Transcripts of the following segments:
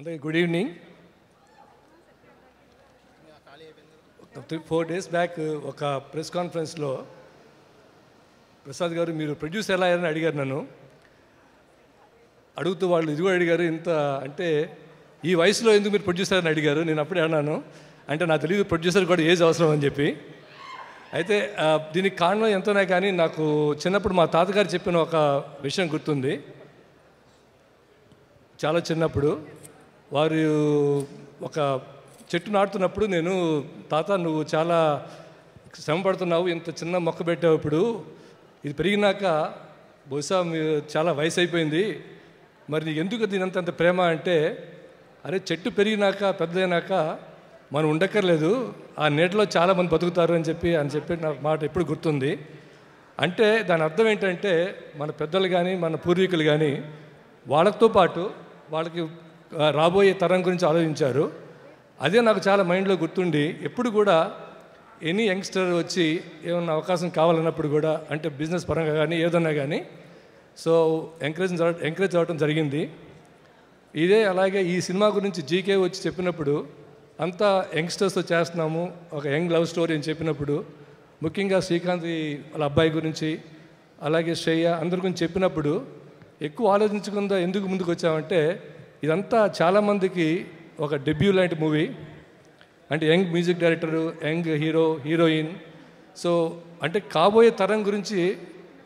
అందరికీ good evening three four days back ఒక press కాన్ఫరెన్స్లో ప్రసాద్ గారు మీరు ప్రొడ్యూస్ ఎలా అయ్యారని అడిగారు నన్ను అడుగుతూ వాళ్ళు ఇదిగో అడిగారు ఇంత అంటే ఈ వయసులో ఎందుకు మీరు ప్రొడ్యూసర్ అని అడిగారు నేను అప్పుడే అన్నాను అంటే నాకు తెలియదు ప్రొడ్యూసర్ కూడా ఏజ్ అవసరం అని చెప్పి అయితే దీనికి కారణం ఎంతనే కానీ నాకు చిన్నప్పుడు మా తాతగారు చెప్పిన ఒక విషయం గుర్తుంది చాలా చిన్నప్పుడు వారు ఒక చెట్టు నాటుతున్నప్పుడు నేను తాత నువ్వు చాలా శ్రమ పడుతున్నావు ఇంత చిన్న మొక్క పెట్టావు ఇప్పుడు ఇది పెరిగినాక బహుశా చాలా వయసు అయిపోయింది మరి నీకు ఎందుకు దీనంత అంత ప్రేమ అంటే అరే చెట్టు పెరిగినాక పెద్దయినాక మనం ఉండక్కర్లేదు ఆ నీటిలో చాలామంది బతుకుతారు అని చెప్పి అని చెప్పి నా మాట ఎప్పుడు గుర్తుంది అంటే దాని అర్థం ఏంటంటే మన పెద్దలు కానీ మన పూర్వీకులు కానీ వాళ్ళతో పాటు వాళ్ళకి రాబోయే తరం గురించి ఆలోచించారు అదే నాకు చాలా మైండ్లో గుర్తుండి ఎప్పుడు కూడా ఎనీ యంగ్స్టర్ వచ్చి ఏమన్నా అవకాశం కావాలన్నప్పుడు కూడా అంటే బిజినెస్ పరంగా కానీ ఏదన్నా కానీ సో ఎంకరేజ్ ఎంకరేజ్ అవ్వడం జరిగింది ఇదే అలాగే ఈ సినిమా గురించి జీకే వచ్చి చెప్పినప్పుడు అంతా యంగ్స్టర్స్తో చేస్తున్నాము ఒక యంగ్ లవ్ స్టోరీ అని చెప్పినప్పుడు ముఖ్యంగా శ్రీకాంత్ వాళ్ళ అబ్బాయి గురించి అలాగే శ్రేయ అందరి గురించి చెప్పినప్పుడు ఎక్కువ ఆలోచించకుండా ఎందుకు ముందుకు వచ్చామంటే ఇదంతా చాలామందికి ఒక డెబ్యూ లాంటి మూవీ అంటే young music director young hero heroine so అంటే కాబోయే తరం గురించి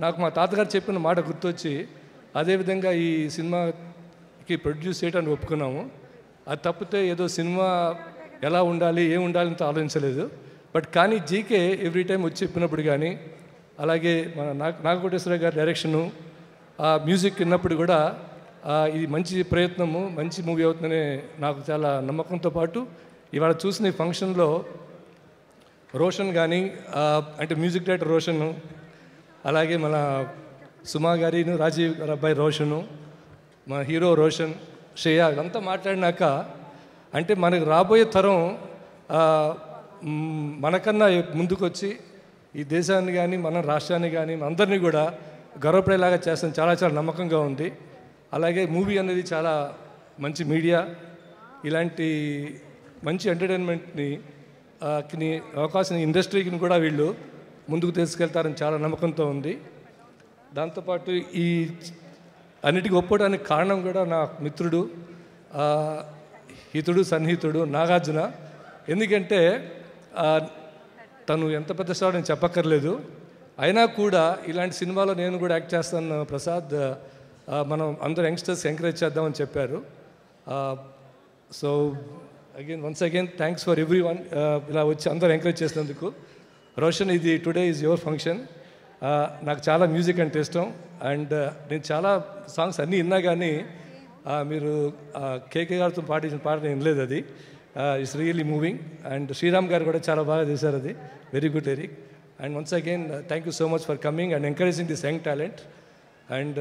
నాకు మా తాతగారు చెప్పిన మాట గుర్తొచ్చి అదేవిధంగా ఈ సినిమాకి ప్రొడ్యూస్ చేయడానికి ఒప్పుకున్నాము అది తప్పితే ఏదో సినిమా ఎలా ఉండాలి ఏం ఉండాలి అంత ఆలోచించలేదు బట్ కానీ జీకే ఎవ్రీ టైం వచ్చి చెప్పినప్పుడు కానీ అలాగే మన నాగ నాగకోటేశ్వర గారి డైరెక్షను ఆ మ్యూజిక్ విన్నప్పుడు కూడా ఇది మంచి ప్రయత్నము మంచి మూవీ అవుతుందనే నాకు చాలా నమ్మకంతో పాటు ఇవాళ చూసిన ఈ ఫంక్షన్లో రోషన్ కానీ అంటే మ్యూజిక్ డైరెక్టర్ రోషను అలాగే మన సుమా గారిను రాజీవ్ గారి అబ్బాయి రోషను మన హీరో రోషన్ శ్రేయ ఇదంతా మాట్లాడినాక అంటే మనకు రాబోయే తరం మనకన్నా ముందుకొచ్చి ఈ దేశాన్ని కానీ మన రాష్ట్రాన్ని కానీ అందరినీ కూడా గర్వపడేలాగా చేస్తాం చాలా చాలా నమ్మకంగా ఉంది అలాగే మూవీ అనేది చాలా మంచి మీడియా ఇలాంటి మంచి ఎంటర్టైన్మెంట్ని అవకాశం ఇండస్ట్రీకి కూడా వీళ్ళు ముందుకు తీసుకెళ్తారని చాలా నమ్మకంతో ఉంది దాంతోపాటు ఈ అన్నిటికీ ఒప్పుకోవడానికి కారణం కూడా నా మిత్రుడు హితుడు సన్నిహితుడు నాగార్జున ఎందుకంటే తను ఎంత పెద్ద స్టార్ నేను చెప్పక్కర్లేదు అయినా కూడా ఇలాంటి సినిమాలో నేను కూడా యాక్ట్ చేస్తాను ప్రసాద్ మనం అందరూ యంగ్స్టర్స్ ఎంకరేజ్ చేద్దామని చెప్పారు so again once again thanks for everyone ఇలా వచ్చి అందరూ ఎంకరేజ్ చేసినందుకు రోషన్ ఇది టుడే ఈజ్ యువర్ ఫంక్షన్ నాకు చాలా మ్యూజిక్ అంటే ఇష్టం అండ్ నేను చాలా సాంగ్స్ అన్నీ విన్నా కానీ మీరు కేకే గారితో పాటించిన పాట నేను లేదు అది it's really moving and Sriram garu కూడా చాలా బాగా చేశారు అది very good very and once again thank you so much for coming and encouraging this young talent and